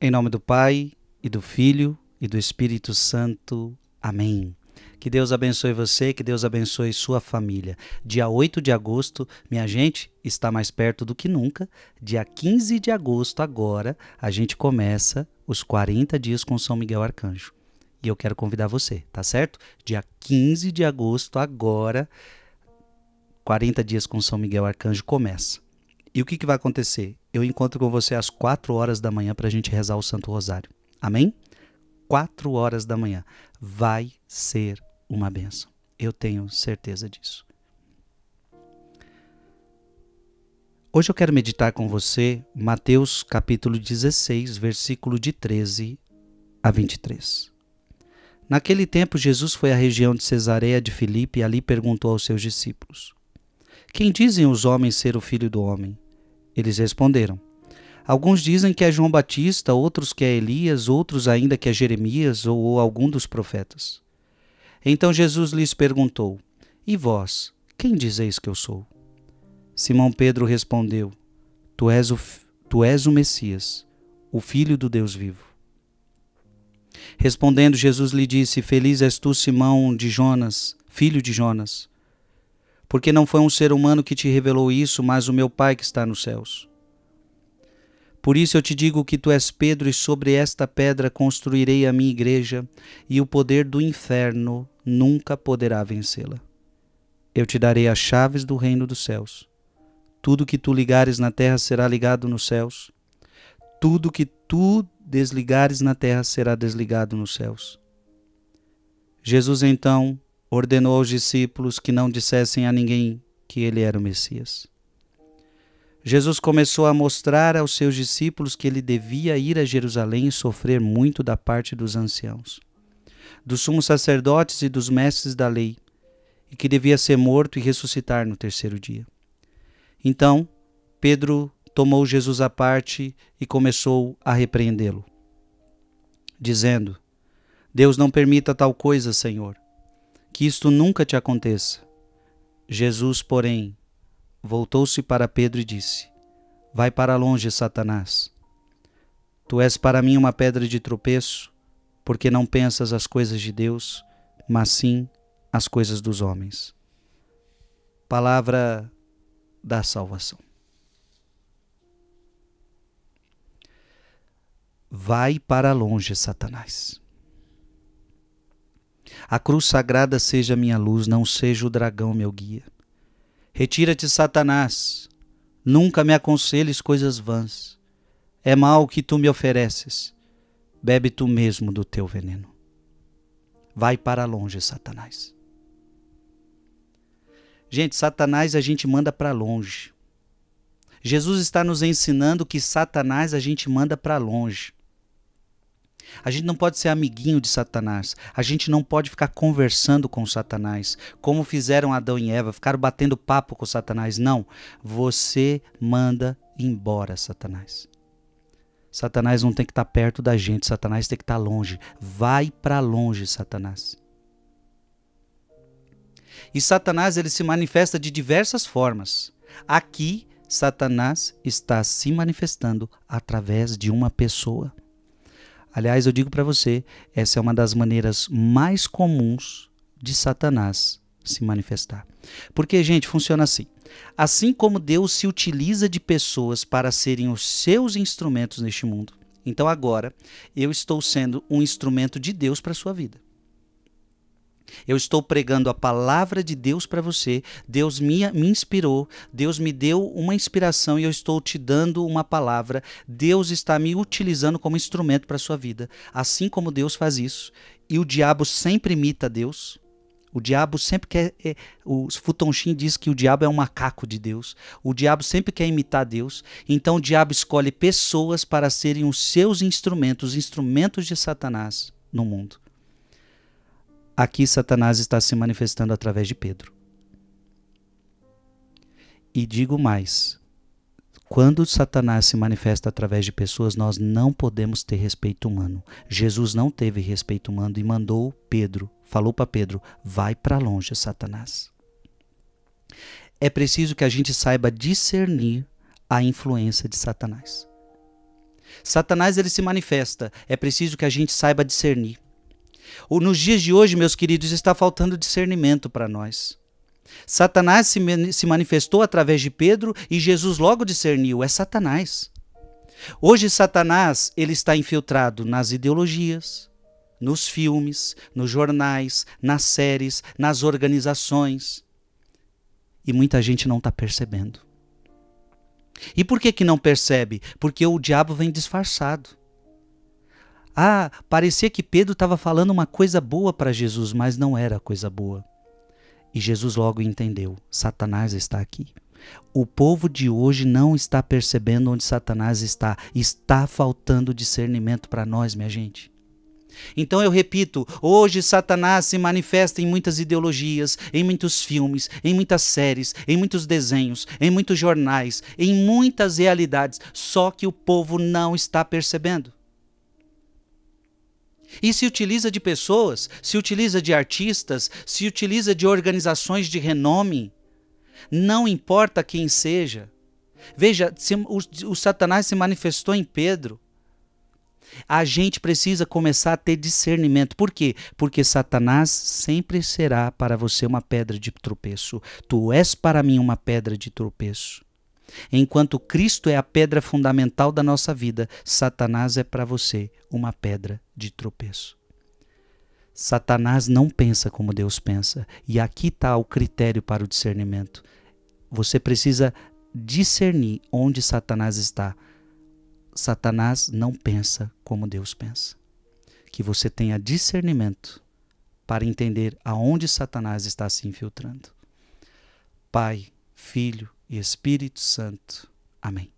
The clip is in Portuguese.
Em nome do Pai, e do Filho, e do Espírito Santo. Amém. Que Deus abençoe você, que Deus abençoe sua família. Dia 8 de agosto, minha gente, está mais perto do que nunca. Dia 15 de agosto, agora, a gente começa os 40 dias com São Miguel Arcanjo. E eu quero convidar você, tá certo? Dia 15 de agosto, agora, 40 dias com São Miguel Arcanjo começa. E o que, que vai acontecer? eu encontro com você às 4 horas da manhã para a gente rezar o Santo Rosário. Amém? 4 horas da manhã. Vai ser uma benção. Eu tenho certeza disso. Hoje eu quero meditar com você Mateus capítulo 16, versículo de 13 a 23. Naquele tempo, Jesus foi à região de Cesareia de Filipe e ali perguntou aos seus discípulos: Quem dizem os homens ser o filho do homem? Eles responderam: Alguns dizem que é João Batista, outros que é Elias, outros ainda que é Jeremias ou, algum dos profetas. Então Jesus lhes perguntou: E vós, quem dizeis que eu sou? Simão Pedro respondeu: Tu és o, tu és o Messias, o Filho do Deus vivo. Respondendo, Jesus lhe disse: Feliz és tu, Simão de Jonas, filho de Jonas, porque não foi um ser humano que te revelou isso, mas o meu Pai que está nos céus. Por isso eu te digo que tu és Pedro, e sobre esta pedra construirei a minha igreja, e o poder do inferno nunca poderá vencê-la. Eu te darei as chaves do reino dos céus. Tudo que tu ligares na terra será ligado nos céus. Tudo que tu desligares na terra será desligado nos céus. Jesus então ordenou aos discípulos que não dissessem a ninguém que ele era o Messias. Jesus começou a mostrar aos seus discípulos que ele devia ir a Jerusalém e sofrer muito da parte dos anciãos, dos sumos sacerdotes e dos mestres da lei, e que devia ser morto e ressuscitar no terceiro dia. Então, Pedro tomou Jesus à parte e começou a repreendê-lo, dizendo: Deus não permita tal coisa, Senhor que isto nunca te aconteça. Jesus, porém, voltou-se para Pedro e disse: Vai para longe, Satanás. Tu és para mim uma pedra de tropeço, porque não pensas as coisas de Deus, mas sim as coisas dos homens. Palavra da salvação. Vai para longe, Satanás. A cruz sagrada seja minha luz, não seja o dragão meu guia. Retira-te, Satanás. Nunca me aconselhes coisas vãs. É mal o que tu me ofereces. Bebe tu mesmo do teu veneno. Vai para longe, Satanás. Gente, Satanás a gente manda para longe. Jesus está nos ensinando que Satanás a gente manda para longe. A gente não pode ser amiguinho de Satanás. A gente não pode ficar conversando com Satanás, como fizeram Adão e Eva, ficaram batendo papo com Satanás. Não. Você manda embora Satanás. Satanás não tem que estar tá perto da gente, Satanás tem que estar tá longe. Vai para longe, Satanás. E Satanás ele se manifesta de diversas formas. Aqui, Satanás está se manifestando através de uma pessoa. Aliás, eu digo para você, essa é uma das maneiras mais comuns de Satanás se manifestar. Porque, gente, funciona assim. Assim como Deus se utiliza de pessoas para serem os seus instrumentos neste mundo, então agora eu estou sendo um instrumento de Deus para a sua vida. Eu estou pregando a palavra de Deus para você. Deus me, me inspirou, Deus me deu uma inspiração e eu estou te dando uma palavra. Deus está me utilizando como instrumento para a sua vida. Assim como Deus faz isso. E o diabo sempre imita Deus. O diabo sempre quer. É, o Futonchim diz que o diabo é um macaco de Deus. O diabo sempre quer imitar Deus. Então o diabo escolhe pessoas para serem os seus instrumentos, os instrumentos de Satanás no mundo. Aqui Satanás está se manifestando através de Pedro. E digo mais: quando Satanás se manifesta através de pessoas, nós não podemos ter respeito humano. Jesus não teve respeito humano e mandou Pedro, falou para Pedro: vai para longe, Satanás. É preciso que a gente saiba discernir a influência de Satanás. Satanás ele se manifesta, é preciso que a gente saiba discernir nos dias de hoje, meus queridos, está faltando discernimento para nós. Satanás se, se manifestou através de Pedro e Jesus logo discerniu: é Satanás. Hoje Satanás ele está infiltrado nas ideologias, nos filmes, nos jornais, nas séries, nas organizações. E muita gente não está percebendo. E por que que não percebe? Porque o diabo vem disfarçado. Ah, parecia que Pedro estava falando uma coisa boa para Jesus, mas não era coisa boa. E Jesus logo entendeu: Satanás está aqui. O povo de hoje não está percebendo onde Satanás está. Está faltando discernimento para nós, minha gente. Então eu repito, hoje Satanás se manifesta em muitas ideologias, em muitos filmes, em muitas séries, em muitos desenhos, em muitos jornais, em muitas realidades, só que o povo não está percebendo. E se utiliza de pessoas, se utiliza de artistas, se utiliza de organizações de renome. Não importa quem seja. Veja, se, o, o Satanás se manifestou em Pedro. A gente precisa começar a ter discernimento. Por quê? Porque Satanás sempre será para você uma pedra de tropeço. Tu és para mim uma pedra de tropeço. Enquanto Cristo é a pedra fundamental da nossa vida, Satanás é para você uma pedra de tropeço. Satanás não pensa como Deus pensa, e aqui está o critério para o discernimento. Você precisa discernir onde Satanás está. Satanás não pensa como Deus pensa. Que você tenha discernimento para entender aonde Satanás está se infiltrando. Pai, Filho, e Espírito Santo. Amém.